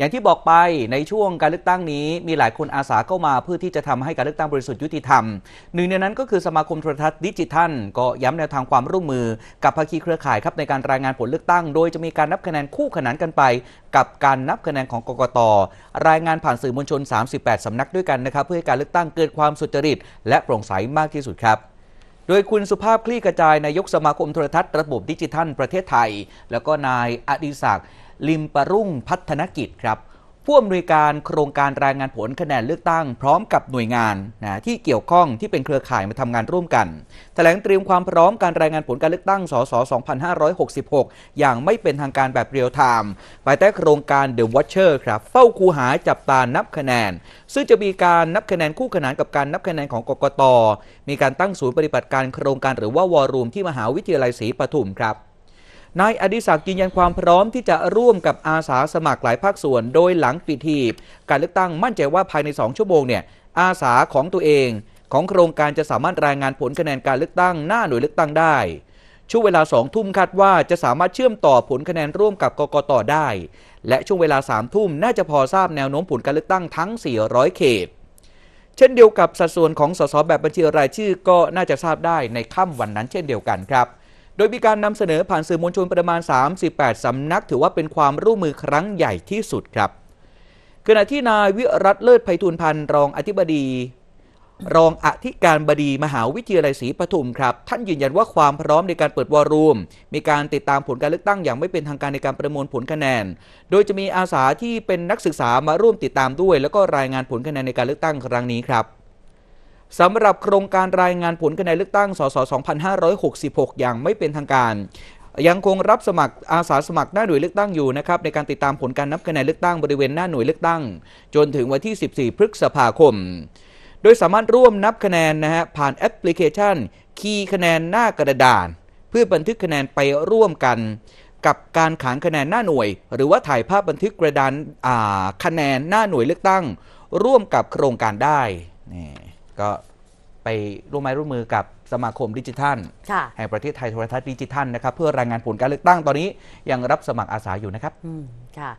อย่างที่บอกไปในช่วงการเลือกตั้งนี้มีหลายคนอาสาเข้ามาเพื่อที่จะทำให้การเลือกตั้งบริสุทธิ์ยุติธรรมหนึ่งในนั้นก็คือสมาคมโทรทัศน์ดิจิทัล ก็ย้ำแนวทางความร่วมมือกับภาคีเครือข่ายครับในการรายงานผลเลือกตั้งโดยจะมีการนับคะแนนคู่ขนานกันไป กับการนับคะแนนของกกต รายงานผ่านสื่อมวลชน 38สำนักด้วยกันนะครับเพื่อให้การเลือกตั้งเกิดความสุจริต และโปร่งใสมากที่สุดครับ โดยคุณสุภาพคลี่กระจายนายกสมาคมโทรทัศน์ระบบดิจิทัล ประเทศไทย แล้วก็นายอดิศักดิ์ลิมปรุ่งพัฒนกิจครับผู้อำนวยการโครงการรายงานผลคะแนนเลือกตั้งพร้อมกับหน่วยงานนะที่เกี่ยวข้องที่เป็นเครือข่ายมาทำงานร่วมกันแถลงเตรียมความพร้อมการรายงานผลการเลือกตั้งสส2566 อย่างไม่เป็นทางการแบบเรียลไทม์ภายใต้โครงการ The Watcher ครับ เฝ้าคูหาจับตานับคะแนน ซึ่งจะมีการนับคะแนนคู่ขนานกับการนับคะแนนของกกตมีการตั้งศูนย์ปฏิบัติการโครงการหรือว่าวอรูมที่มหาวิทยาลัยศรีปทุมครับนายอดิศักดิ์ยืนยันความพร้อมที่จะร่วมกับอาสาสมัครหลายภาคส่วน โดยหลังปิดหีบการเลือกตั้งมั่นใจว่าภายใน 2 ชั่วโมงเนี่ยอาสาของตัวเอง ของโครงการจะสามารถรายงานผลคะแนนการเลือกตั้งหน้าหน่วยเลือกตั้งได้ ช่วงเวลาสองทุ่มคาดว่าจะสามารถเชื่อมต่อผลคะแนนร่วมกับกกตได้ และช่วงเวลาสามทุ่มน่าจะพอทราบแนวโน้มผลการเลือกตั้งทั้ง400เขตเช่นเดียวกับสัดส่วนของสสแบบบัญชีรายชื่อก็น่าจะทราบได้ในค่ำวันนั้น เช่นเดียวกันครับดยมีการนำเสนอผ่านสื่อมวลชนประมาณ 38สำนักถือว่าเป็นความร่วมมือครั้งใหญ่ที่สุดครับ ขณะที่นายวิรัตเลิศไพฑูรย์พันธ์รองอธิบดี รองอธิการบดีมหาวิทยาลัยศรีปทุมครับ ท่านยืนยันว่าความพร้อมในการเปิดวอรูมมีการติดตามผลการเลือกตั้งอย่างไม่เป็นทางการในการประมวลผลคะแนน โดยจะมีอาสาที่เป็นนักศึกษามาร่วมติดตามด้วย แล้วก็รายงานผลคะแนนในการเลือกตั้งครั้งนี้ครับสำหรับโครงการรายงานผลคะแนนเลือกตั้ง สส 2566 อย่างไม่เป็นทางการ ยังคงรับสมัครอาสาสมัครหน้าหน่วยเลือกตั้งอยู่นะครับ ในการติดตามผลการนับคะแนนเลือกตั้งบริเวณหน้าหน่วยเลือกตั้ง จนถึงวันที่ 14 พฤษภาคม โดยสามารถร่วมนับคะแนนนะฮะ ผ่านแอปพลิเคชัน คีย์คะแนนหน้ากระดานเพื่อบันทึกคะแนนไปร่วมกันกับการขานคะแนนหน้าหน่วย หรือว่าถ่ายภาพบันทึกกระดานคะแนนหน้าหน่วยเลือกตั้ง ร่วมกับโครงการได้ นี่ก็ไปร่วมไม้ร่วมมือกับสมาคมดิจิทัล แห่งประเทศไทยโทรทัศน์ดิจิทัลนะครับ เพื่อรายงานผลการเลือกตั้งตอนนี้ยังรับสมัครอาสาอยู่นะครับอืมค่ะ